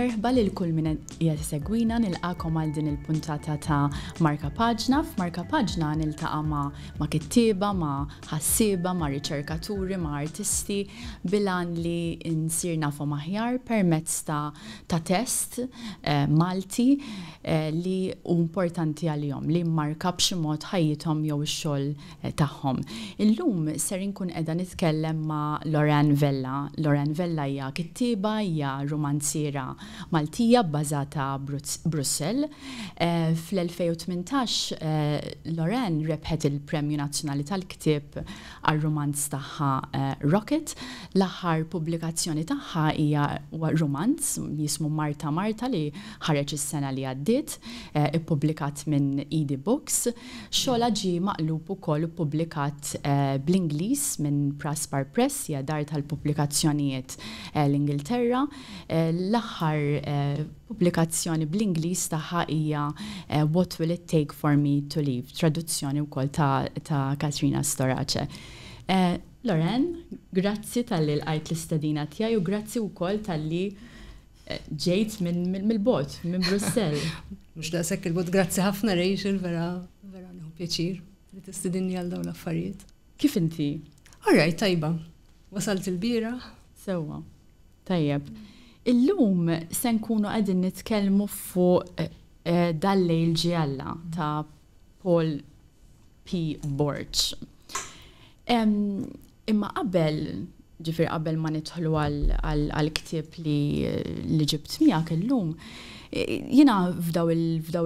merħba lil kull minn jessegwina segwina nilqakom għal din il-puntata ta' Marka Paġna. F'Marka Paġna niltaqa' ma' ma' kittieba, ma' ħassiba, ma' riċerkaturi, ma' artisti bilan li nsir nafu maħjar permezz ta' ta' test eh, Malti eh, li u importanti għal-jom li marka b'ximot ħajjithom jew ix-xogħol eh, tagħhom. Illum ser inkun qiegħda nitkellem ma' Loran Vella. Loran Vella hija kittiba, hija romanziera Maltija bbażata Brussel. Eh, fl-2018 eh, Loren rebħet il-Premju Nazzjonali tal-Ktib għal-romanz tagħha eh, Rocket. L-aħħar pubblikazzjoni tagħha hija romanz jismu Marta Marta li ħareġ is-sena li għaddiet, ippubblikat minn Edi Books. Xogħla ġi maqlub ukoll pubblikat bl-Ingliż minn Praspar Press, hija dar tal-pubblikazzjonijiet l-Ingilterra. L-aħħar aħħar eh, pubblikazzjoni bl-Ingliż tagħha hija eh, What Will It Take for Me to Leave, traduzzjoni wkoll ta', ta Katrina Storace. Eh, Loren, grazzi tal-li l-għajt l-istadina tijaj u grazzi wkoll tal-li ġejt mill-bot, minn Brussell. Mux sekk il-bot, grazzi ħafna Rachel, vera, vera nħu pjaċir li t istadini għal dawn l-affarijiet. Kif inti? Arraj, tajba. Wasalt il-bira. Sewa, tajjeb. Illum se nkunu qegħdin nitkellmu fuq eh, eh, dal-lejl ġialla ta' Paul P. Borch. Imma qabel ġifir qabel ma nidħlu għal-ktib li ġibt miegħek illum, eh, jina f'daw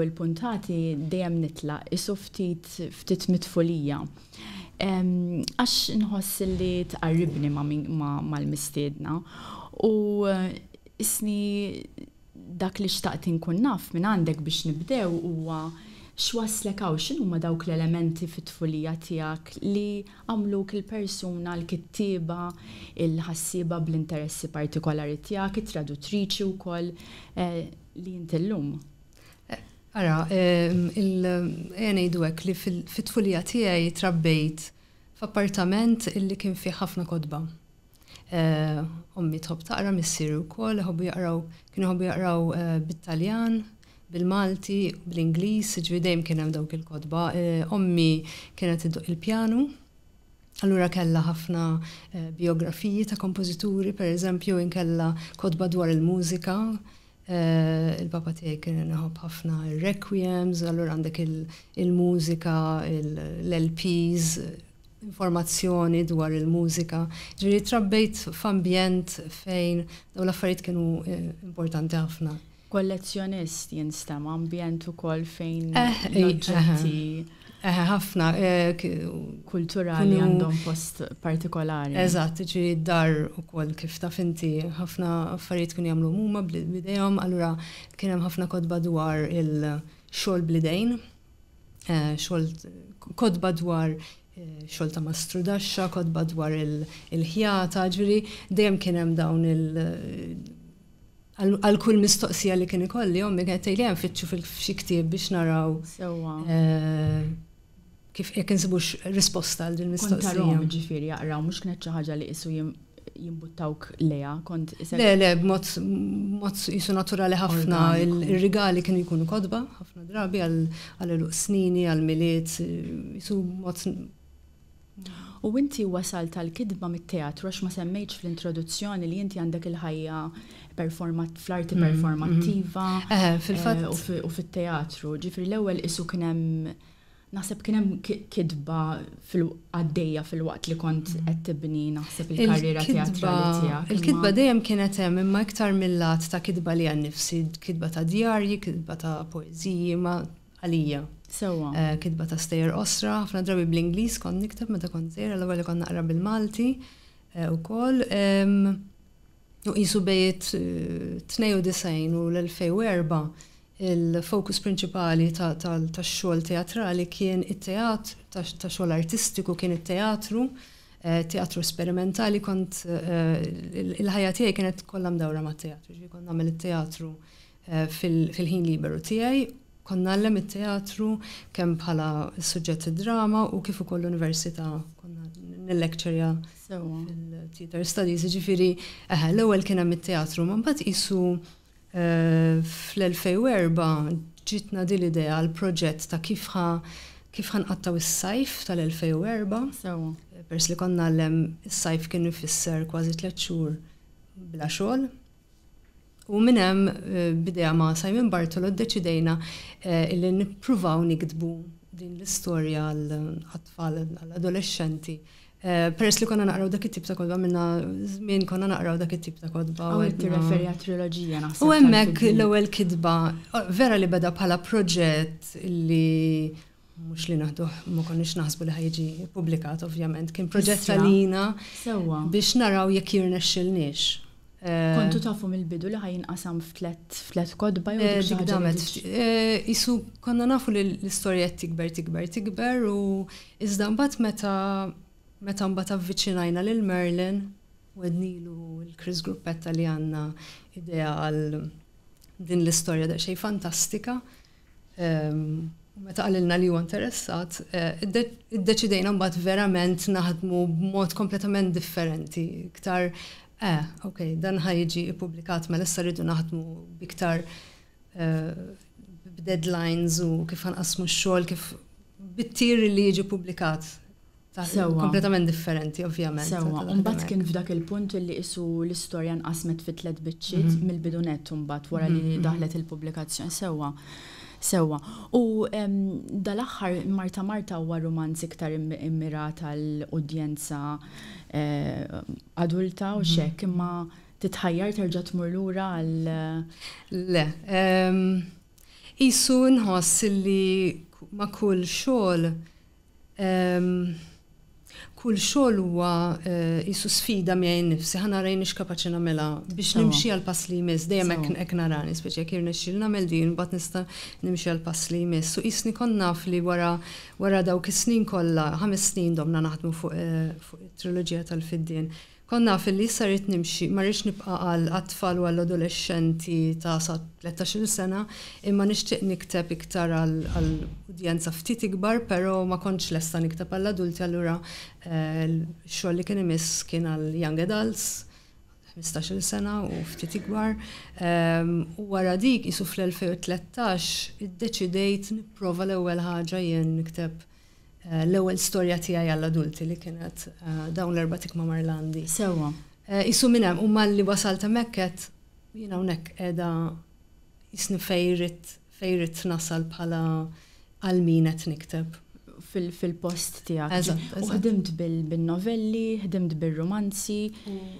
il-puntati dejjem nitla isu ftit ftit mitfulija. Għax nħoss li tqarribni ma' mal-mistiedna u isni dak li xtaqt inkun naf minn għandek biex nibdew huwa x'waslek għaw x'inhu ma dawk l-elementi fit-tfulija tiegħek li għamluk il-persuna l-kittiba, il-ħassiba bl-interessi partikolari tiegħek, it-tradutriċi wkoll eh, li inti eh, Ara, ehm, il-għena eh, li fit-tfulija tiegħi trabbejt f'appartament illi kien fih ħafna kodba Ommi eh, tħob taqra missieru wkoll, ħobu jaqraw, kienu ħobbi jaqraw eh, bit-Taljan, bil-Malti, bl-Ingliż, ġvidejm dejjem kien hemm dawk il-kodba. Eh, ommi kienet idduq il-pjanu, Allura kella ħafna biografiji ta' kompożituri, per eżempju, inkella kodba dwar il-mużika, il-papa tiegħi kien inħobb ħafna requiems, allura għandek il-mużika, l-LPs, informazzjoni dwar il-mużika. Ġiri trabbejt f'ambjent fejn daw l-affarijiet kienu eh, importanti ħafna. Kollezzjonist jinstema ambjent ukoll fejn eh, eh, l-oġġetti. ħafna kulturali għandhom post partikolari. Eżatt, ġiri dar u kol kif taf inti, ħafna affarijiet kienu jagħmlu muma bidejhom, allura kien hemm ħafna kodba dwar il-xogħol blidejn, xogħol kodba dwar Eh, xolta ma' strudaxxa, kodba dwar il-ħjata, ġviri, dejjem kien hemm dawn il- għal kull mistoqsija li kien ikolli, jommi għed li għan fitxu fil-xi ktieb biex naraw eh, kif jek nsibu risposta għal din mistoqsija. Kontarom ġifiri jaqraw, mux kienet xi ħaġa li isu jimbuttawk leja, kont Le, le, mod jisu naturali ħafna, il-rigali kienu jikunu kodba, ħafna drabi għal l-uqsnini, għal miliet, jisu mod U inti wasal tal-kidba mit-teatru għax ma semmejtx fl-introduzzjoni li inti għandek il-ħajja performat fl-arti mm, performattiva mm, mm. Eh, eh, u fit-teatru. Ġifri l-ewwel isu kien hemm naħseb kien hemm fil għaddejja fil-waqt li kont qed tibni naħseb il-karriera teatrali tiegħek. Il-kidba dejjem kienet hemm imma iktar mill-lat ta' kidba li għan nifsi, kidba ta' djarji, kidba ta' poeziji, ma' għalija Sewa. Eh, kitba ta' stejer osra, ħafna drabi bl-Inglis kon niktab meta kon zir, l-ewwel kon naqra bil-Malti eh, u kol. Eh, u jisu bejt 92 u l-2004 il-fokus prinċipali ta' xogħol teatrali kien it teatru tax-xogħol artistiku kien it-teatru, teatru sperimentali kont il-ħajja tiegħi kienet kollam dawra mat-teatru, ġi kon nagħmel it-teatru fil-ħin liberu tiegħi konna għallem il-teatru kemm bħala suġġett drama u kif ukoll l-università konna nil lekċerja fil teater studies, ġifiri, eħe, l-ewel kien hemm il-teatru, ma mbagħad isu eh, fl-2004 ġitna din l-idea l-proġett ta' kif kif ħanqattaw is-sajf tal-2004. Pers li konna għallem is-sajf kienu ifisser kważi tliet xhur bla xogħol U minnem eh, bidea ma' Simon Bartolo deċidejna eh, illi nippruvaw nikdbu din l-istorja għal-atfall, eh, għal-adolescenti. Peress li konna naqraw dak it-tip ta' kodba minna żmien konna naqraw dak it-tip ta' kodba. U għed tirreferi għat trilogija naħseb. U hemmhekk l-ewwel kidba vera li beda bħala proġett li mux li naħdu, ma konniex naħsbu li ħajġi publikat ovvjament, kien proġett tal-lina biex naraw jekk jirnexxilniex. Eh, Kontu tafu mill-bidu li ħajin qasam f'tlet kodba jew eh, damet. Eh, isu konna nafu li l-istorja tikber tikber tikber u iżda mbagħad meta meta mbagħad avviċinajna lil Merlin u għednilu l-Chris Gruppetta li għanna idea għal din l-istorja da xej fantastika. Ehm, meta għalilna li ju interessat, id-deċidejna mbagħad verament naħdmu b'mod kompletament differenti, iktar Eh, ok, dan ħajġi publikat ma l rridu naħdmu biktar eh, b'deadlines u kif ħanqasmu x-xogħol kif bittir li jiġi publikat. Sewa. Kompletament differenti, ovvjament. Sewa, mbagħad kien f'dak il-punt li isu l-istorja nqasmet fit tlet biċċiet mhm. mill-bidunet mbagħad wara li mhm, mhm. daħlet il-pubblikazzjoni. Sewa. Sewa. U dal-axħar Marta Marta huwa romanz iktar immirat għall udjenza eh, adulta u mhm. xek, imma titħajjar terġa' tmur lura għal. Le. Isu nħoss li ma' kull xogħol kull xogħol huwa jisu eh, sfida għajn nifsi, ħana rejn kapaċi nagħmilha biex nimxi għal pass li jmiss dejjem hekk hekk narani speċi jekk irnexxil nagħmel din bat nista' nimxi għal pass li jmiss. Su jisni kon naf li wara wara dawk is-snin kollha ħames snin domna naħdmu fuq it-triloġija eh, tal-fiddin. Uh, Konna fil-li sarit nimxi, marriċ nibqa għal atfal u għall-adolescenti ta' sa' 13 sena, imma nixtieq nikteb iktar għal-udjenza ftit ikbar, pero ma konċ lesta nikteb għall-adulti allura eh, xoll li kien imiss kien għal-young adults, 15 sena u ftit ikbar. Ehm, u wara dik, isu l 2013 id-deċidejt niprofa l-ewwel ħaġa jien nikteb Eh, l-ewwel storja tiegħi għall-adulti li kienet eh, dawn l-erba' tikma Marlandi. Sewwa. Eh, isu minn hemm u malli wasalt hemmhekk qed jien hawnhekk qiegħda jisni fejrit fejrit nasal bħala għal min qed nikteb fil-post tiegħek. U ħdimt bil-novelli, ħdimt bil-romanzi.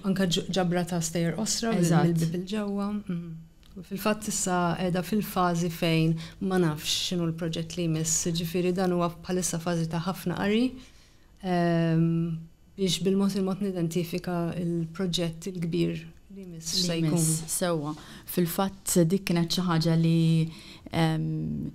Anka ġabra ta' stejer osra, bil-ġewwa. Mhm. Fil-fatt issa edha fil-fazi fejn ma nafx x'inhu l-proġett li jmiss, ġifieri dan huwa bħalissa fażi ta' ħafna qari ehm, biex bil-mod il-mod nidentifika l proġett il-kbir li jmiss sejkun. Sewa, Sewwa, fil-fatt dik kienet xi ħaġa li ehm,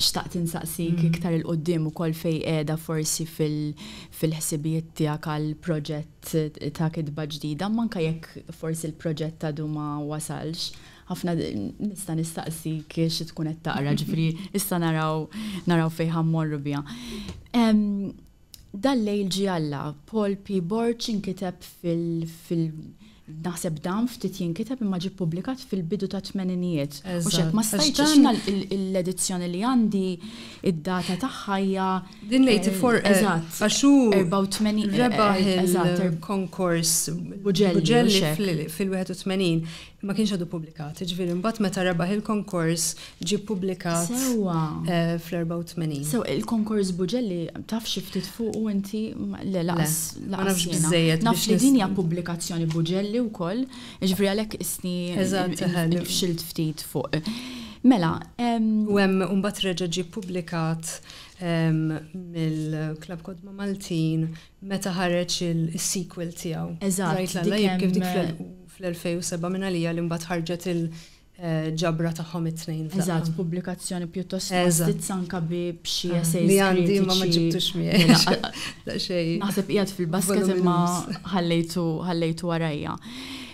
xtaqt insaqsik mm-hmm. iktar il-qoddim u kol fej edha forsi fil-ħsibijiet tijak għal-proġett ta' kidba ġdida, manka jekk forsi il-proġett ta' ma wasalx ħafna nista nistaqsi kiex tkun qed taqra ġifri issa naraw naraw fejn ħammorru biha. Dal-lejl ġialla, Paul P. Borch inkiteb fil-, fil naħseb dan ftit jinkiteb imma ġib publikat fil-bidu ta' tmeninijiet. U xek ma stajċ l-edizzjoni li għandi id-data ta' ħajja. Din lejti for eżatt. Għaxu. 84. Rebaħ il-konkors. Buġelli. fil-81 ma kienx għadu publikat, ġviri, mbatt meta rebaħ il-konkors ġi publikat eh, fl-84. So il-konkors buġelli, taf xiftit fuq u inti le laqas. Ma nafx bizzejet. Naf li dinja publikazzjoni buġelli u koll, ġviri għalek isni fxilt ftit fuq. Mela. U hemm mbagħad reġa' ġi publikat mill-Klab Kodma Maltin meta ħareġ il-sequel tiegħu. Eżat, kif dik fl fl-2007 minn għalija li mbagħad ħarġet il-ġabra tagħhom it-tnejn. Eżatt, pubblikazzjoni pjuttost titzanka bi b'xi ah, essays. Li għandi ma ma ġibtux miegħek. Mela, naħseb qiegħed fil-basket imma ħallejtu ħallejtu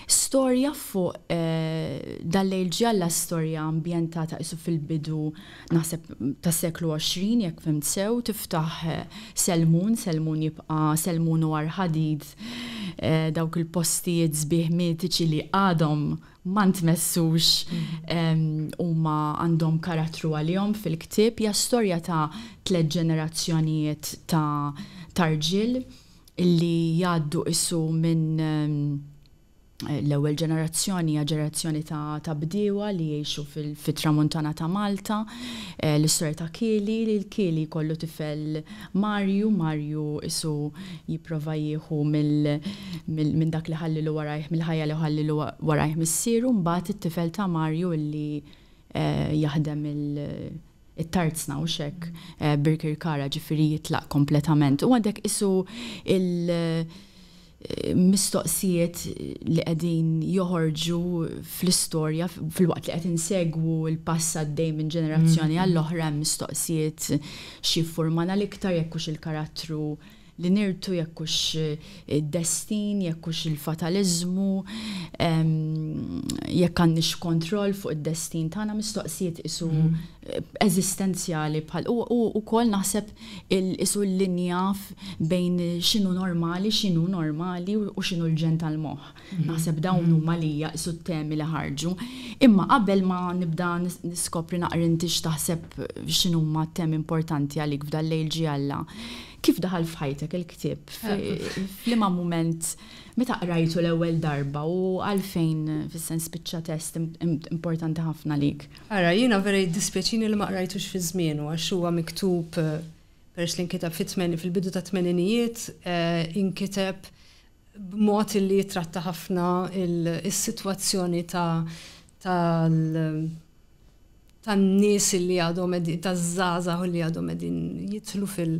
storja fuq eh, dalle lejl ġalla storja ta' isu fil-bidu naħseb ta' seklu 20 jekk fim sew tiftaħ eh, Selmun, Selmun jibqa' Selmun u Arħadid eh, dawk il-postijiet zbieħ mitiċi li għadhom ma ntmessux mhm. u ma għandhom karattru għalihom fil-ktib ja storja ta' tliet ġenerazzjonijiet ta' tarġil illi jgħaddu isu minn l-ewwel ġenerazzjoni hija ġenerazzjoni ta', ta bdiewa li jgħixu fit-tramuntana ta' Malta, eh, l-istorja ta' Kili, li l-Kili kollu tifel Marju, Marju isu jipprova jieħu minn dak li ħallilu warajh, mill-ħajja li ħallilu warajh missieru, mbagħad it-tifel ta' Marju li eh, jaħdem il- it-tartsna u xek eh, Birkir Kara ġifiri jitlaq kompletament. U għandek isu il- mistoqsijiet li qegħdin joħorġu fl-istorja fil-waqt li qed segwu l d-dej minn ġenerazzjoni mm. għall oħra mistoqsijiet xi formana l-iktar jekk hux il-karattru li nirtu jekkux id-destin, eh, jekkux il-fatalizmu, jekk għandix kontroll fuq id-destin tagħna mistoqsijiet isu mm-hmm. eh, eżistenzjali bħal u kol naħseb isu l-linja bejn xinu normali, xinu normali u xinu l-ġen tal-moħ. Mm-hmm. Naħseb dawn mm-hmm. huma malija isu t-temi li ħarġu. Imma qabel ma nibda niskopri naqrinti x taħseb xinu ma temi importanti għalik f'dal-lejl ġi għalla kif daħal fħajtek il-ktib? Eh, F'lima moment, meta qrajtu l-ewwel darba u għalfejn fis-sens biċċa test importanti ħafna lik? Ara, jiena veri dispjaċini li ma qrajtux fi żmienu għax huwa miktub eh, peress li nkitab fil-bidu ta' tmeninijiet eh, inkiteb b'mod li jitratta ħafna il-sitwazzjoni ta' tal tan nies li għadhom edin, ta' zaza li għadhom edin jitlu fil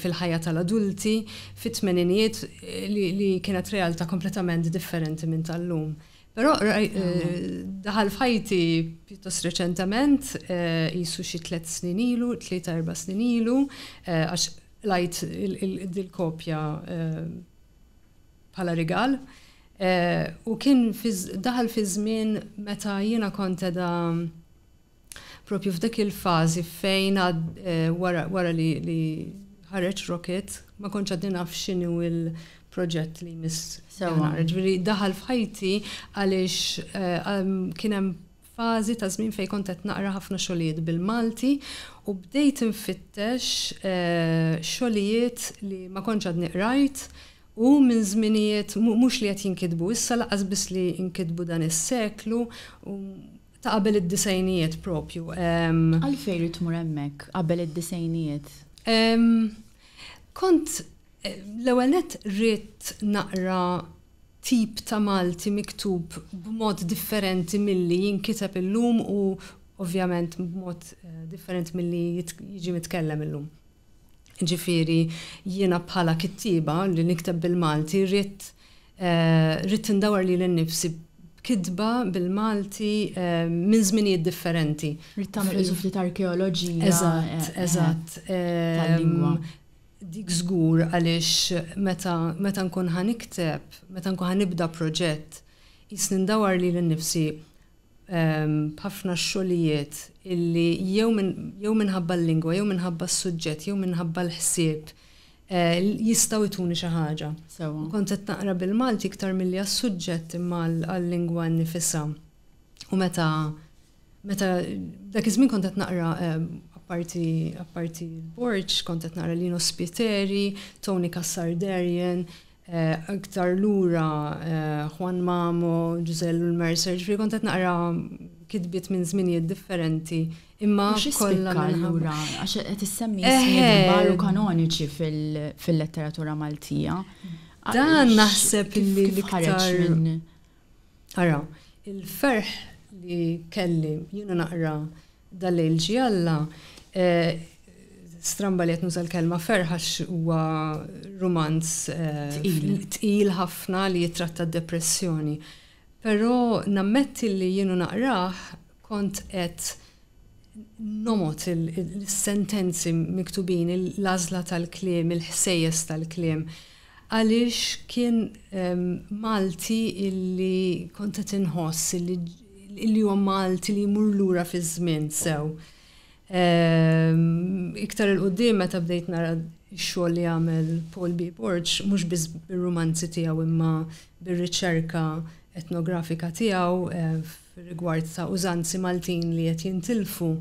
fil-ħajja tal-adulti fit-tmeninijiet eh, li kienet realtà kompletament differenti minn tal-lum. Però eh, daħal fajti pjuttost reċentament, jisu eh, xi tliet snin ilu, tliet erba' snin ilu, għax lajt il-kopja bħala rigal. U kien daħal fi żmien meta jiena kont da propju f'dak il-fażi fejn wara li ħareġ rocket, ma konċ għaddin naf x'inhu il-proġett li mis. Ġifieri daħal f'ħajti għaliex eh, kien hemm fażi ta' żmien fejn kont qed naqra ħafna xolijiet bil-Malti u bdejt nfittex eh, xogħlijiet li ma konċ għadni qrajt u minn żminijiet mhux li qed jinkitbu, issa laqqas biss li jinkitbu dan is-seklu ta' qabel id-disajnijiet propju. Ehm, Għalfej li tmur hemmhekk qabel id-disajnijiet? Kont eh, l-ewwel net rrid naqra tip ta' Malti miktub b'mod differenti milli jinkiteb illum u ovvjament b'mod eh, differenti milli jiġi mitkellem illum. Ġifiri, jiena bħala kittiba li nikteb bil-Malti rrit eh, rrit ndawar li l-nifsi kidba bil-Malti eh, minn żminijiet differenti. Rittamel iżu ftit arkeoloġija. Eżatt, eh, eh, eżatt. Dik żgur għaliex meta nkun ħan meta nkun ħan nibda proġett, jisnin dawar li l-nifsi b'ħafna xolijiet illi jew minħabba l-lingwa, jew minħabba s sujġet jew minħabba l-ħsieb Eh, jistaw ituni xi ħaġa. Kont qed naqra bil-Malti iktar milli għas-suġġett għal lingwa nifissa. U meta meta dak iż-żmien kont qed naqra eh, apparti apparti l-Borġ, kont qed naqra Lino Spiteri, Tony Kassarderian, iktar eh, lura Juan Mamo, Giselle Mercer, ġifieri kont qed naqra kidbit minn żminijiet differenti imma kollha allura għax qed issemmi ismijiet kanoniċi fil-letteratura Maltija. Dan naħseb li l-iktar Ara, il-ferħ li kelli jina naqra dal-lejl ġialla eh, stramba li qed nuża kelma ferħax huwa romanz eh, tqil ħafna li jitratta d-depressjoni. Pero nammetti li jienu naqraħ kont qed nomot il-sentenzi miktubin, l lazla tal-klim, il-ħsejjes tal-klim, għalix kien ehm, Malti illi kont qed inħoss illi huwa Malti li jmur lura fi żmien sew. Ehm, iktar il-qudiem meta bdejt nara x-xogħol li għamel Paul B. Borch mhux biss bir-rumanzi tiegħu imma bir-riċerka etnografika tiegħu eh, rigward sa' użanzi Maltin li qed jintilfu.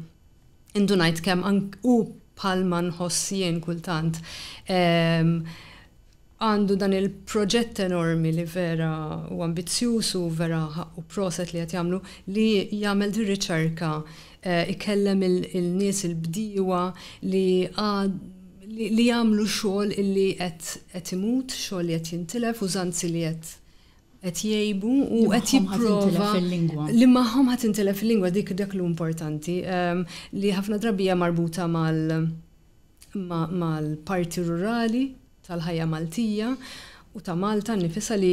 Indunajt kemm u palman nħossien kultant. Ehm, għandu dan il-proġett enormi li vera u ambizjuż u vera u proset li qed jagħmlu li jagħmel di riċerka eh, ikellem il-nies il bdiwa li għad li jagħmlu xogħol illi qed imut, xogħol li qed jintilef, użanzi li qed qed jgħibu u qed jipprova li magħhom ħadd intilef fil-lingwa dik dak lu importanti ehm, li ħafna drabija marbuta mal mal-parti rurali tal-ħajja Maltija u ta' Malta nifisa li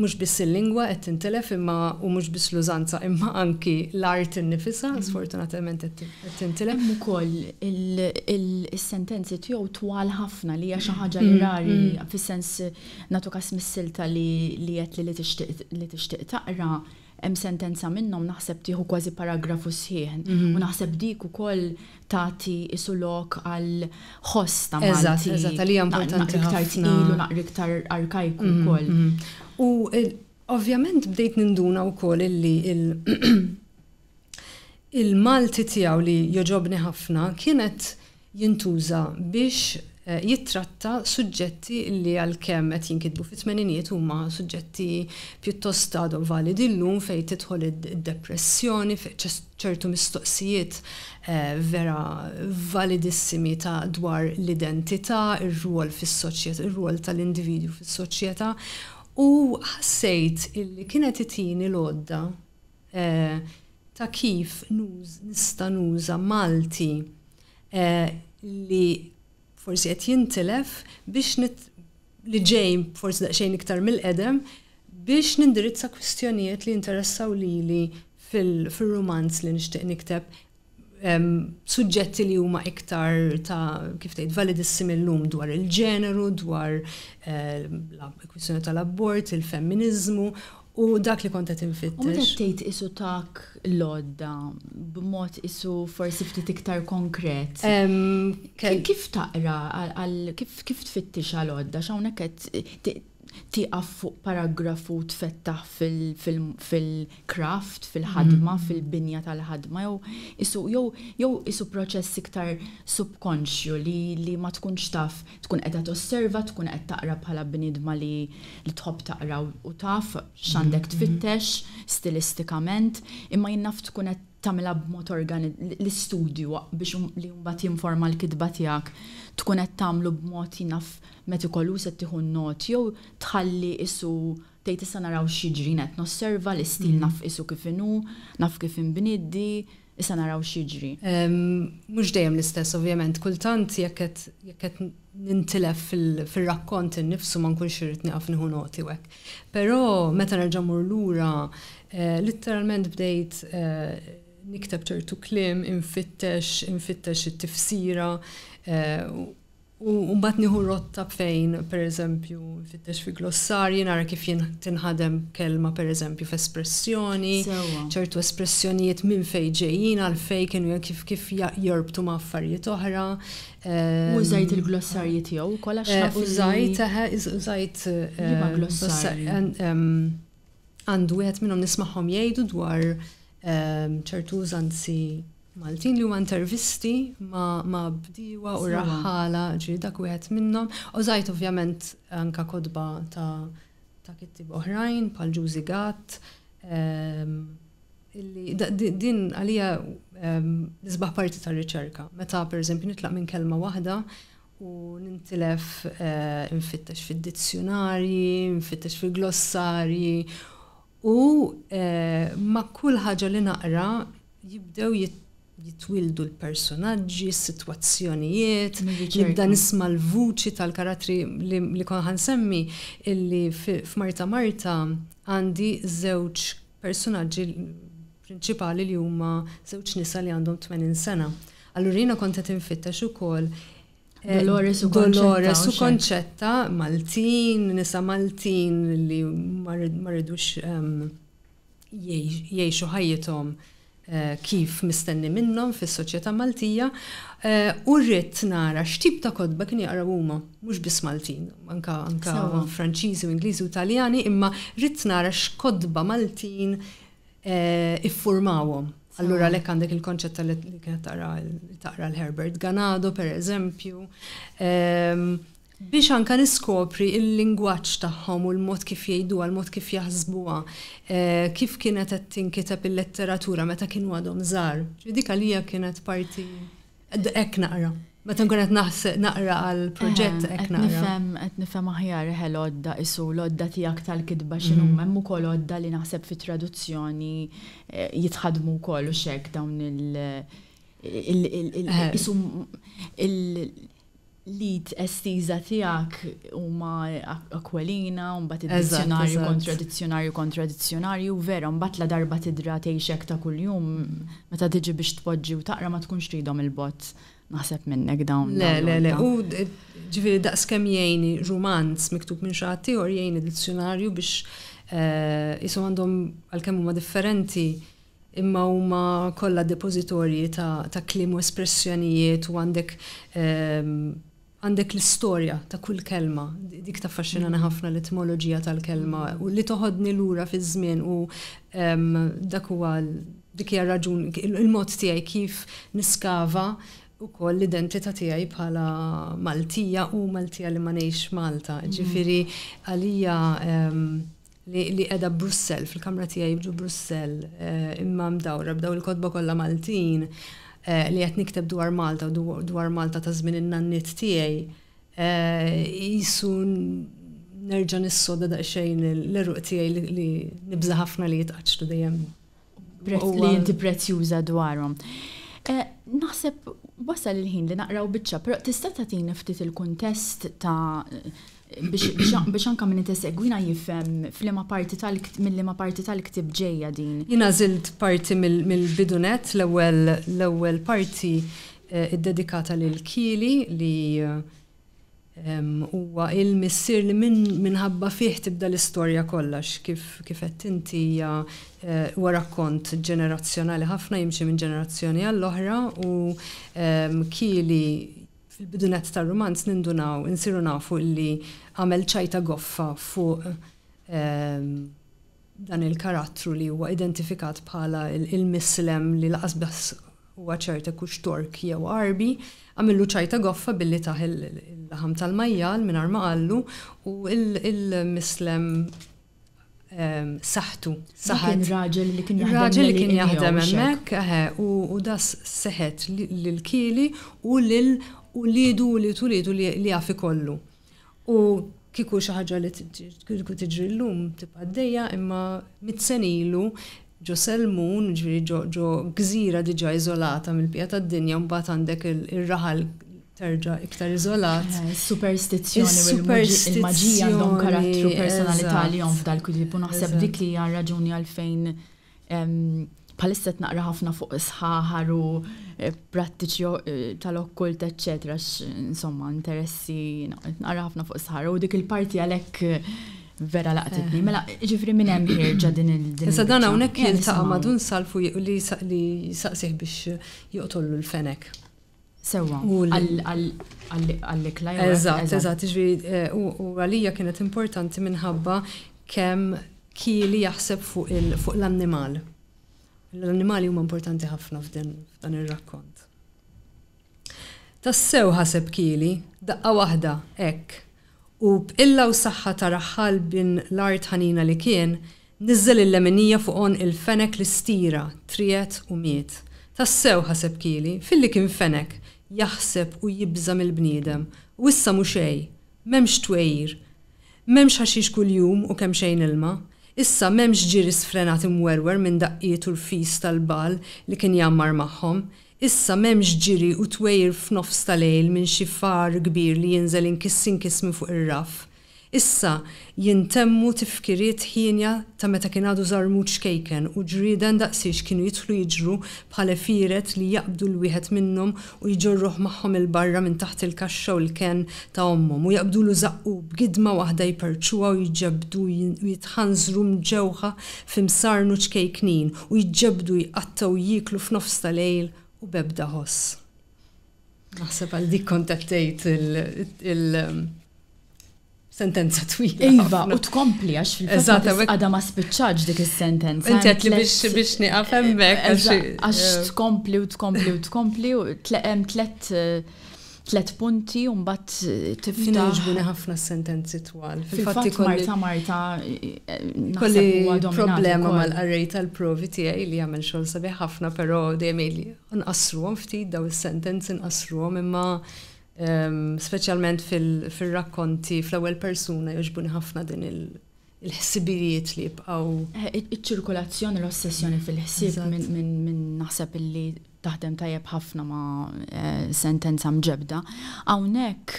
mux biss il-lingwa qed tintelef imma u mux biss l-użanza imma anki l-art nifisa mhm. sfortunatament qed tintelef. Hemm ukoll il-sentenzi tiegħu twal ħafna li hija xi ħaġa li mhm. rari mhm. fis-sens natu kas li qed li tixtieq taqra hemm sentenza minnhom naħseb tieħu kważi paragrafu sħiħ mhm. u naħseb dik ukoll tagħti isulok għal ħoss ta' Eżatt, eżatt, għalija importanti. Naqriktar naqri naqriktar arkajku wkoll. Mhm, mhm. U ovvjament bdejt ninduna wkoll illi il-Malti tiegħu li joġobni ħafna kienet jintuża biex Eh, jittratta suġġetti li għal-kem qed jinkitbu fit-tmeninijiet huma suġġetti pjuttost għadu validi llum fejn tidħol id-depressjoni, ċertu mistoqsijiet eh, vera validissimi ta' dwar l-identità, ir-rwol fis-soċjetà, ir-rwol tal-individwu fis-soċjetà. U ħassejt illi kienet itini l-odda eh, ta' kif nista' nuża Malti li forsi qed jintilef biex li ġejm, forsi daqsxejn iktar mill-qedem biex nindirizza kwistjonijiet li interessaw lili fil-romanz li nixtieq nikteb suġġetti li huma iktar ta' kif tgħid validissim illum dwar il-ġeneru, dwar eh, l kwistjoni tal-abort, il-femminizmu U dak li kontet infittix. U tgħid isu tak lodda b'mod isu forsi ftit iktar konkret. Kif taqra għal kif tfittix għal lodda x'hawnhekk qed tiqaf fuq paragrafu tfettaħ fil kraft fil-ħadma, mhm. fil-binja tal-ħadma, jew jew isu proċess iktar subkonxju li, li ma tkunx taf, tkun qed osserva, tkun qed taqra bħala bnidma li, li tħob taqra u taf x'għandek mhm, mhm. tfittex stilistikament, imma jinnaf tkun qed tamela b'mod organi l-istudju biex um-, li mbagħad jinforma l-kidba tiegħek tkun qed tagħmlu b'mod jinaf metikolu se tieħu not jew tħalli isu tgħid issa naraw x'jiġri qed nosserva l-istil mm. naf isu kif inhu, naf kif inbniddi, issa naraw x'jiġri. Mhux dejjem l-istess ovvjament, kultant jekk qed nintilef fil-rakkont innifsu ma nkunx irrid nieqaf nieħu noti hekk. Però meta nerġa' mur lura, eh, literalment bdejt eh, nikteb ċertu klim, infittex, infittex it-tifsira, eh, u mbagħad niħu rotta fejn, pereżempju, infittex fi glossarji nara kif jien tinħadem kelma pereżempju f'espressjoni, ċertu espressjonijiet minn fejn ġejjin għal fej kienu kif kif jorbtu ma' affarijiet oħra. Eh, użajt il-glossarji tiegħu kolla x'naf. Eh, użajt użajt glossarji. Għandu wieħed minnhom nisma'hom jgħidu dwar ċertu zanzi Maltin li huma intervisti ma, ma bdiwa u raħħala ġi dak wieħed minnhom. Użajt ovvjament anka kodba ta' ta' kittib oħrajn pal ġużi gatt. din għalija nisbaħ parti ta' riċerka. Meta per eżempju nitlaq minn kelma waħda u nintilef infittex eh, fil dizzjonarji infittex fil-glossarji U eh, ma' kull ħaġa li naqra jibdew jitwildu l-personaġġi, s-situazzjonijiet, jibda nisma l-vuċi tal-karatri li konħan semmi, illi f'Marta Marta għandi żewġ personaġġi prinċipali li huma żewġ nisa li għandhom 80 sena. Allura jina kontet infittex ukoll Eh, Dolores u Dolores konċetta, Maltin, nisa Maltin li marridux jiexu ħajjitom eh, kif mistenni minnom fis soċjetà Maltija eh, u rrit nara x'tip ta' kodba kien jaqra huma mhux biss Maltin, anka anka Franċiżi u Ingliżi u Taljani, imma rrit nara x'kodba Maltin iffurmawhom Allura lek għandek il-konċett li kienet taqra l-Herbert Ganado, per eżempju, ehm, biex anka niskopri il-lingwaċ tagħhom u l-mod kif jgħidu, l-mod kif jaħsbuha, eh, kif kienet qed tinkiteb il-letteratura meta kienu għadhom żgħar. Dik li kienet parti hekk naqra. Meta nkun qed naqra għal proġett hekk Nifem, Nifhem nifem nifhem aħjar ħel odda isu l-odda tiegħek tal-kitba mm. x'inhu hemm ukoll odda li naħseb fit traduzzjoni eh, jitħadmu wkoll u xek dawn il Isu l-lit estiza tiegħek huma akwelina, mbagħad id-dizzjonarju kontradizzjonarju kontradizzjonarju, vera mbagħad la darba tidra xek ta' kuljum meta tiġi biex tpoġġi u taqra ma tkunx tridhom il-bot naħseb minnek dawn. Le, le, le, u ġifiri daqs kem jgħini romanz miktub minn xati or jgħini dizzjonarju biex jisu eh, għandhom għal-kem huma differenti imma huma kollha depozitorji ta' klim u espressjonijiet u għandek ehm, għandek l-istorja ta' kull kelma, dik ta' faxxinana mm-hmm. ħafna l etimologija tal-kelma u li toħodni lura fi żmien u ehm, dak huwa dik hija raġun il-mod tiegħi kif niskava u koll l-identità tiegħi bħala Maltija u Maltija li ma ngħix Malta. Mm-hmm. Ġifiri, għalija ehm, li edha Brussell fil-kamra tiegħi jibġu Brussell eh, imma mdawra b'daw il kodba kollha Maltin eh, li qed nikteb dwar Malta u dwar Malta ta' żmien in-nannit tiegħi eh, jisu nerġa' nissoda daqsxejn l-eruq tiegħi li nibża ħafna li jitqaċċtu dejjem. Li jinti prezzjuża dwarhom. Naħseb wasal il-ħin li naqraw biċċa, però tista' tagħtini ftit il-kuntest ta' biex anka minn segwina jifhem fil lima parti tal lima parti tal-ktib ġejja din. Jina zilt parti mill-bidunet l-ewwel parti eh, id-dedikata l kili li eh, huwa il-missir li minħabba fih tibda l-istorja kollax kif qed inti hija eh, wara kont ġenerazzjonali ħafna jimxi minn ġenerazzjoni għall-oħra u kili fil-bidunet tar-romanz nindunaw, insiru nafu li għamel ċajta goffa fuq dan il-karattru li huwa identifikat bħala il-Mislem li laqas huwa ċerta kux tork jew arbi, għamillu ċajta goffa billi taħil il ħam tal-majjal minn arma għallu u il-mislem saħtu. Saħat. Raġel li kien jaħdem. Raġel li kien jaħdem emmek, u das seħet l-kili u l-lidu u li tulidu li għafi kollu. U kiku xaħġa li kiku tiġri l-lum tibqa imma mit-senilu ġo Selmun, ġviri ġo gżira diġa izolata mill-pija tad dinja mbagħad għandek ir-raħal terġa' iktar iżolat. Eh, superstizzjoni u l-maġija għandhom karattru personalità li għom f'dal kulib naħseb dik li hija raġuni għalfejn palissa naqra ħafna fuq sħaħar u eh, prattiċi eh, tal-okkult, eccetera, insomma, interessi naqra ħafna fuq sħaħar u dik il-parti għalek vera laqtitni, eh. mela ġifri minn hemm ħirġa din il-din. Sa' dan hawnhekk jiltaqa' madun salfu li saqsih biex joqtollu l-fenek. Sewa, għall-iklaj. Eżatt, eżatt, ġifri, eh, u għalija kienet importanti minħabba kemm kili jaħseb fuq l-annimal. L-annimali huma importanti ħafna f'dan ir-rakkont. Tassew ħaseb kili, daqqa waħda, ekk, U b'illa u saħħa ta' raħħal bin l-art ħanina li kien, nizzel il-leminija fuqon il-fenek l-istira, triet u miet. Tassew ħaseb kili, fil-li kien fenek, jaħseb u jibżam il-bniedem, u issa muxej, memx twejr, memx ħaxix kull-jum u kemm xejn ilma, issa memx ġiris frenat imwerwer minn daqqiet u l-fis tal-bal li kien jammar maħħom, Issa memx ġiri u twejr f'nofs tal-lejl minn xi far kbir li jinżel inkissin kismi fuq ir-raf. Issa jintemmu tifkiriet ħinja ta' meta kien għadu mhux kejken u ġriden daqsiex kienu jidħlu jiġru bħala firet li jaqbdu l-wieħed minnhom u jġorruh magħhom il-barra minn taħt il-kaxxa u l-ken ta' ommhom u jaqbdu lu zaqqu b'gidma waħda jperċuha u jġebdu u jitħanżru mġewħa fimsarnu ċkejknin u jġebdu jqattaw jiklu f'nofs tal-lejl u bebda ħoss. Naħseb għal dik kontattejt il-sentenza um, twila. Iva, u tkompli għax fil-fatt għada ma spiċċaġ dik il-sentenza. Intet li biex biex niqaf hemmhekk. Għax tkompli u tkompli u tkompli u tleqem tlet tlet punti un bat eh, tifta. Ġbuni ħafna sentenzi twal. Fil-fatti Marta Marta eh, eh, kolli problema mal-arrej tal-provi tiegħi li jagħmel xogħol sabi ħafna però dejjem li nqasruhom ftit daw is-sentenzi nqasruhom imma ehm, speċjalment fil-rakkonti fl-ewwel persuna jogħġbuni ħafna din il- il-ħsibijiet li jibqaw. Iċ-ċirkolazzjoni, l-ossessjoni fil-ħsib minn naħseb illi taħdem tajjeb ħafna ma' eh, sentenza mġebda. Hawnhekk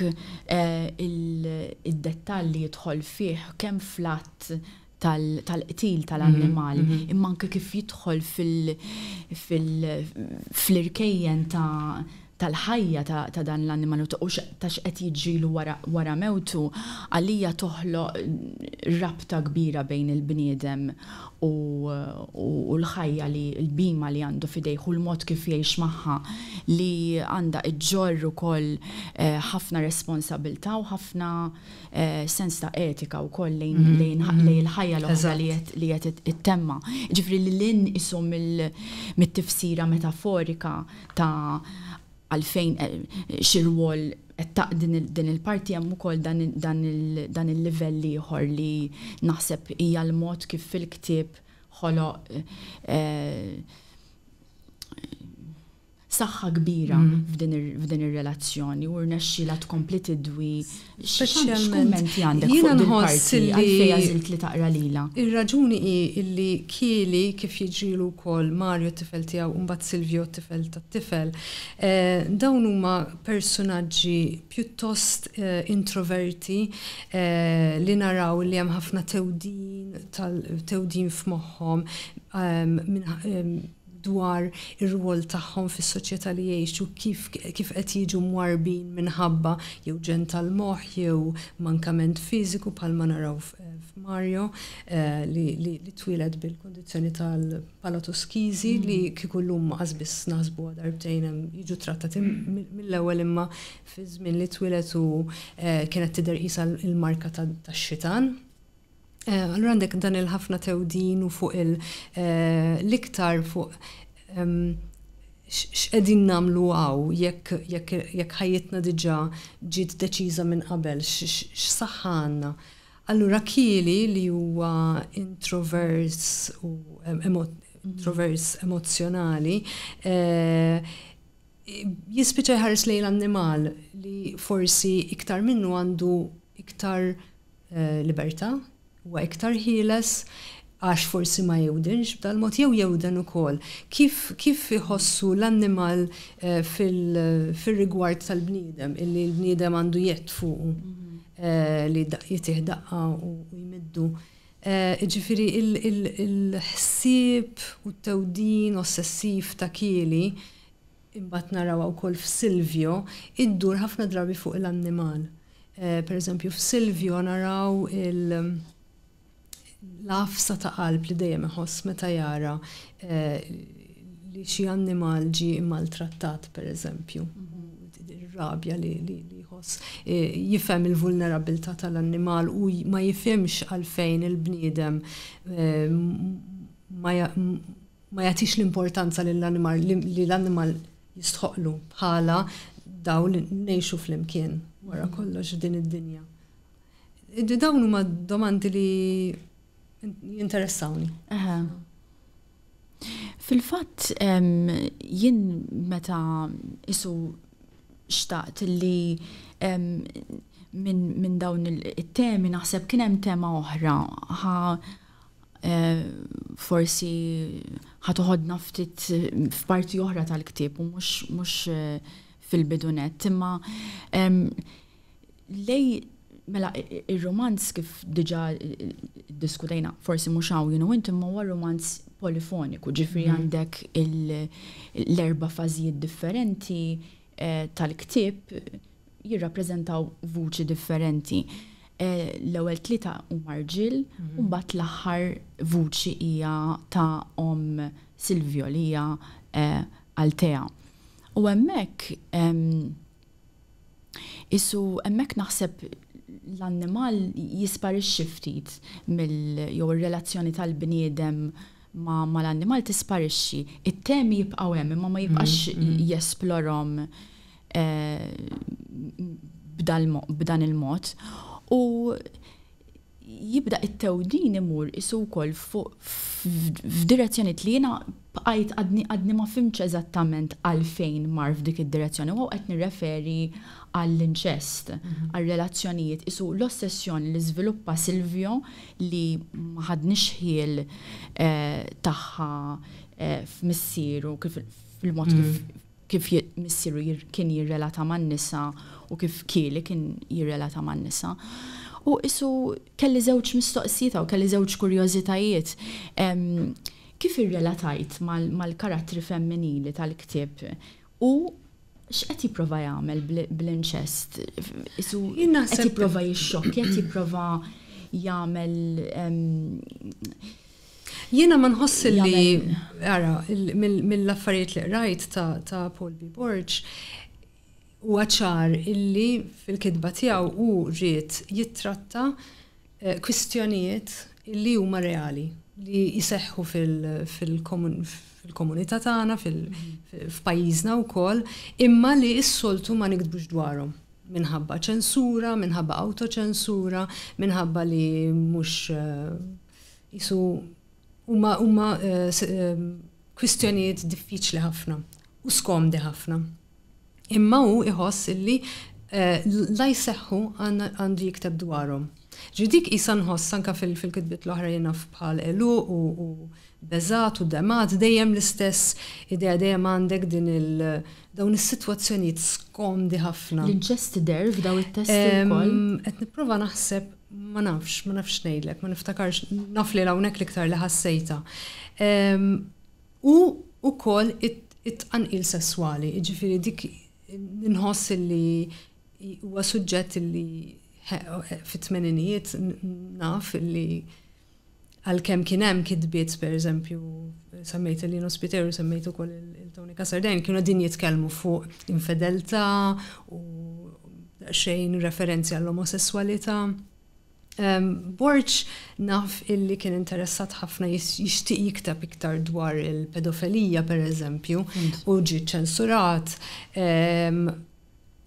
il-dettalji eh, il jidħol fih kemm flatt tal-qtil tal-annimal, mhm, mhm. imma anke kif jidħol fil-irkejjen ta' tal-ħajja ta' dan l animal u ta' x'qed jiġilu wara mewtu għalija toħloq mm, rabta kbira bejn il-bniedem u l-ħajja li l-bima li għandu fidejħu l-mod kif jgħix magħha li għandha iġġorru ukoll eh, ħafna responsabilta u ħafna eh, sens ta' etika wkoll lejn mm-hmm, mm-hmm. l-ħajja l-oħra li qed temma Ġifri li l-in isum mit-tifsira metaforika ta' għalfejn eh, xirwol ta' din il-parti hemm ukoll dan il-livell ieħor li naħseb hija l-mod kif fil-ktieb ħolo eh, saħħa kbira mm. f'din ir-relazzjoni u rnexxila tkompli tidwi. X'kummenti għandek fuq din parti għalfejn li taqra lila. Ir-raġuni hi illi kieli kif jiġrilu wkoll Mario tifel tiegħu u mbagħad Silvio tifel tat-tifel. Eh, dawn huma personaġġi pjuttost eh, introverti eh, li naraw li hemm ħafna tewdin tal-tewdin f'moħħhom ehm, ehm, dwar ir-rwol tagħhom fis-soċjetà li jgħixu kif kif qed jiġu mwarbin minħabba jew ġen tal-moħħ jew mankament fiżiku bħalma naraw f'Mario eh, li twieled bil-kondizzjoni tal-palatoskizi mm. li kikullum għazbis naħsbu hemm jiġu trattati mm. mill-ewwel imma fi żmien li twieled u eh, kienet tidher qisha il-marka tax-xitan Eh, allura għandek dan il-ħafna tewdin u fuq il-liktar eh, fuq x'qegħdin namlu għaw jekk ħajjitna diġà ġiet deċiża minn qabel x'saħħanna. Allura kieli li huwa introvers u introvers emozjonali eh, jispiċa jħares lejn l-annimal li forsi iktar minnu għandu iktar libertà, huwa iktar ħieles għax forsi ma jewdinx b'dal-mod jew jewden ukoll. Kif kif iħossu l-annimal eh, fil-rigward tal-bniedem illi l-bniedem għandu jett fuq eh, li jitih u jmiddu. Eh, Ġifiri il-ħsib u t-tewdin ossessiv ta' kieli imbat naraw ukoll silvio iddur ħafna drabi fuq l-annimal. Per f-Silvio naraw il- lafsa ta' qalb li dejjem iħoss meta jara eh, li xi annimal ġi maltrattat pereżempju. Mhm. Rabja li jħoss eh, jifhem il-vulnerabilità tal-annimal u ma jifhimx għalfejn il-bniedem eh, ma jagħtix l-importanza lill annimal li l-annimal jistħoqlu bħala daw li nejxu fl-imkien wara mhm. kollox din id-dinja. Dawn huma domandi li jinteressawni. Fil-fatt jien meta isu xtaqt li minn dawn il-temi naħseb kien hemm tema oħra ħa e, forsi ħatuħodna ftit f'parti oħra tal-ktieb u mhux e, fil-bidunet imma lej mela il-romanz kif diġa diskutajna forsi mux għaw, you know, inti huwa romanz polifoniku, ġifri mhm. għandek l-erba fażijiet differenti eh, tal-ktib jirrappreżentaw vuċi differenti. Eh, l-ewwel tlita u marġil, mhm. u mbagħad l-aħħar vuċi hija ta' om Silvio li hija għaltea. Eh, u hemmhekk issu emmek naħseb l-annimal jisparixxi ftit mill-jew ir-relazzjoni tal-bniedem ma, ma l-annimal tisparixxi, it-temi jibqaw hemm imma ma jibqax mm, mm. jesplorom eh, b'dan il-mod. U jibda it-tewdin imur isu wkoll fuq direzzjoni li jiena bqajt għadni ma fimx eżattament għalfejn mar f'dik id-direzzjoni u qed nirreferi għall-inċest, mhm. għall-relazzjonijiet, isu l-ossessjoni li żviluppa Silvio li ma ħadniex ħiel eh, tagħha eh, f'missieru kif il-mod kif mhm. missieru kien jirrelata man-nisa u kif kieli kien jirrelata man-nisa u isu kelli żewġ mistoqsita u kelli żewġ kurjozitajiet. Kif irrelatajt mal-karattri femminili tal-ktib u x'qed jipprova jagħmel bl-inċest? Isu qed jipprova jixxokk, qed jipprova jagħmel Jiena ma nħoss li ara mill-affarijiet li rajt ta' Paul B. Borge u għacċar illi fil-kidba tijaw u rrit jittratta eh, kwistjonijiet illi huma reali li jiseħħu fil-komunità tagħna, mhm. f'pajjiżna wkoll, imma li s-soltu ma nikdbux dwarhom minħabba ċensura, minħabba autoċensura, minħabba li mhux eh, jisu huma eh, kwistjonijiet diffiċli ħafna u skomdi ħafna. Imma hu iħoss illi eh, la jseħħu għandu jikteb dwarhom. Ġidik jisan nħoss anka fil-kitbit l-oħra jenaf bħal elu u beżat u demat dejjem l-istess idea dejjem għandek din il- dawn is-sitwazzjonijiet skomdi ħafna. L-ġesti der f'daw it-test Qed nipprova naħseb ma nafx, ma nafx ngħidlek, ma niftakarx naf li hawnhekk l-iktar li ħassejta. U wkoll it-tqanqil sesswali, jiġifieri dik nħoss li huwa suġġett li fit-tmeninijiet naf li għal-kem kienem kidbiet, per eżempju, semmejt il-Lino Spiteru, semmejt u koll il-Toni Kasardajn, kienu din jitkelmu fuq infedelta u xejn referenzi għall-omosessualita. Borċ naf illi kien interessat ħafna jishtiq jiktab iktar dwar il-pedofilija per eżempju u ġi ċensurat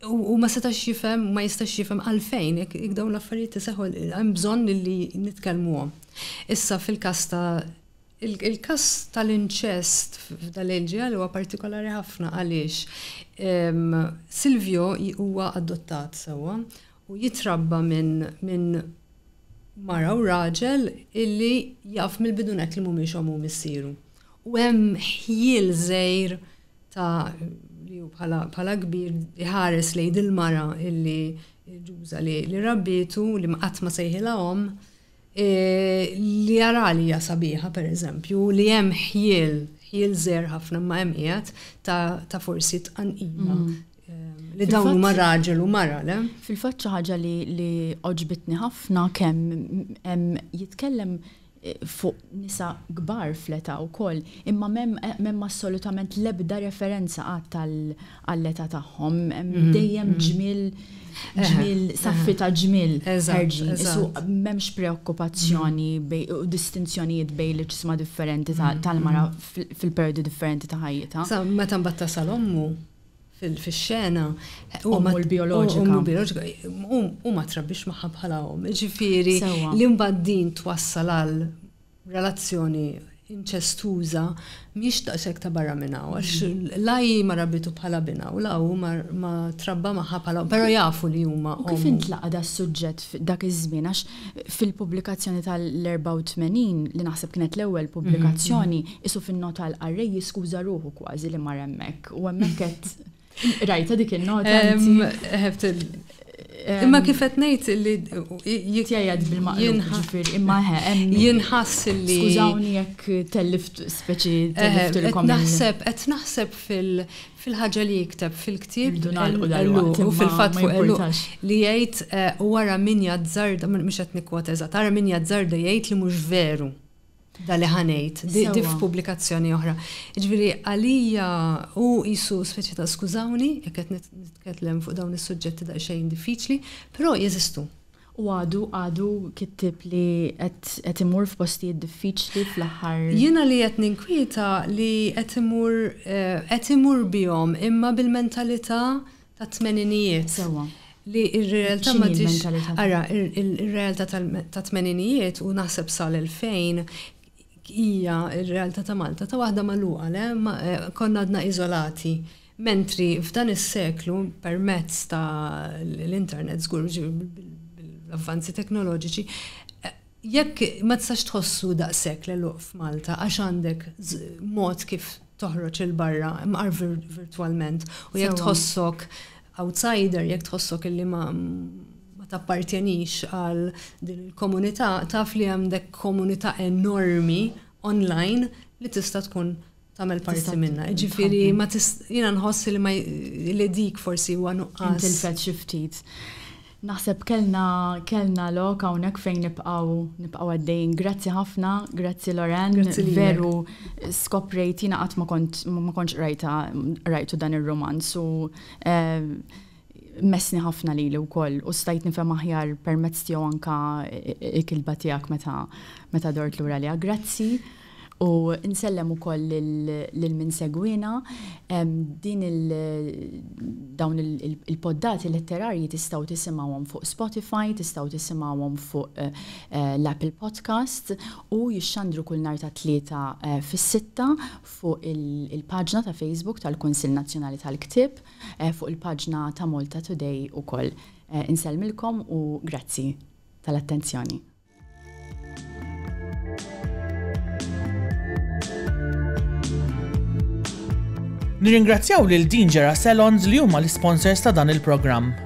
u ma setax jifhem ma jistax jifhem għalfejn jekk dawn l-affarijiet seħu, hemm bżonn li nitkellmuhom. Issa fil Il-kas ta' il-kas tal-inċest tal-LGL huwa partikolari ħafna għaliex Silvio huwa adottat sewa u jitrabba minn Mara u raġel illi jaf mill bidunek li mumiex għamu missiru. U hemm ħjil żejr ta' li bħala kbir ħares lej dil-mara illi ġuża li li rabbitu li maqat ma sejħilahom e, li jara li sabiħa per eżempju li hemm ħjil ħjil zejr ħafna ma hemm qiegħed ta' forsi tqanqija mhm. Li dawn huma raġel u mara, le? Fil-fatt xi ħaġa li oġbitni ħafna kemm jitkellem eh, fuq nisa kbar fleta u koll, imma mem eh, assolutament lebda referenza għat għall-leta taħħom, mhm, dejjem mhm. ġmil eh, ġmil, saffi ta' ġmil, ħarġin, isu memx preokkupazzjoni mhm. u distinzjonijiet bej li ġisma differenti tal-mara fil-periodi differenti ta' ħajjita. Sa' meta batta sal-ommu, fil-xena. Ummu l-biologika. Ummu biologika. U ma trabbix maħħa bħala um. Ġifiri, l-imbaddin twassal għal relazzjoni inċestuza miex daqshekk ta' barra minna, għax mhm. laj ma rabbitu bħala bina u law ma trabba maħħa bħala, pero jafu li huma. Kif intlaqa da suġġett dak iż-żmien għax fil-pubblikazzjoni tal-84 li naħseb kienet l-ewwel pubblikazzjoni mhm. isu fin-nota għal qarrej jiskuza ruħu kważi li marremmek hemmhekk u hemmhekk Rajta dik il-nota. Imma Imma kifet nejt li jitjajad bil-maqlub imma jinħass li. Skużawni jekk tellift speċi eh, tellift il Naħseb, et naħseb fil-ħagġa li jikteb fil-ktib. U fil-fat fuq li jgħid eh, wara min jadżarda, mux etnikwata eżat, wara min jadżarda jgħid li mux veru. Dali ħanejt, f publikazzjoni oħra. Ġviri, għalija u jisu speċita skużawni, jeket nitkellem fuq dawn is-suġġetti da' xejn diffiċli, però jeżistu. U għadu, għadu kittib li għet imur f'postijiet diffiċli fl-ħar. Jena li għet ninkwita li għet imur, bjom eh, imur imma bil-mentalità ta' tmeninijiet. Sewa li il realtà ma tix ara ir-realtà ta' tmeninijiet u naħseb sal-2000 hija r-realtà ta' Malta ta' waħda magħluqa le eh, konna għadna iżolati. Mentri f'dan is-seklu permezz ta' l-internet żgur bil-avvanzi teknoloġiċi eh, jekk ma tistax tħossu daqshekk l f'Malta għax għandek mod kif toħroġ il-barra mqar virtualment u jekk tħossok outsider, jekk tħossok illi ma tappartjenix għal din il-komunità, taf li hemm dek komunità enormi online li tista' tkun tagħmel parti minna. Ġifieri ma jiena nħoss li ma li dik forsi huwa nuqqas. Intilfet xi ftit. Naħseb kellna kellna lok hawnhekk fejn nibqgħu nibqgħu għaddejn. Grazzi ħafna, grazzi Loren, veru skoprejt jiena qatt ma kont ma kontx rajta rajtu dan ir romanzu So eh, messni ħafna li li u koll u stajt nifem aħjar permezz tiegħu anka ikil batijak tiegħek meta meta dort lura li grazzi. U nsellem u koll l minsegwina din dawn il-poddati letterarji tistaw tisimawom fuq Spotify, tistaw tisimawom fuq eh, eh, l-Apple Podcast u jixxandru kull nar ta' tlieta eh, fis-sitta fuq il-paġna ta' Facebook tal-Konsil Nazzjonali tal-Ktib, fuq il-paġna ta' Malta Today u koll. Inselmilkom u grazzi tal-attenzjoni. Nirringrazzjaw lil Dinger Salons li huma l-sponsors ta' dan il-programm.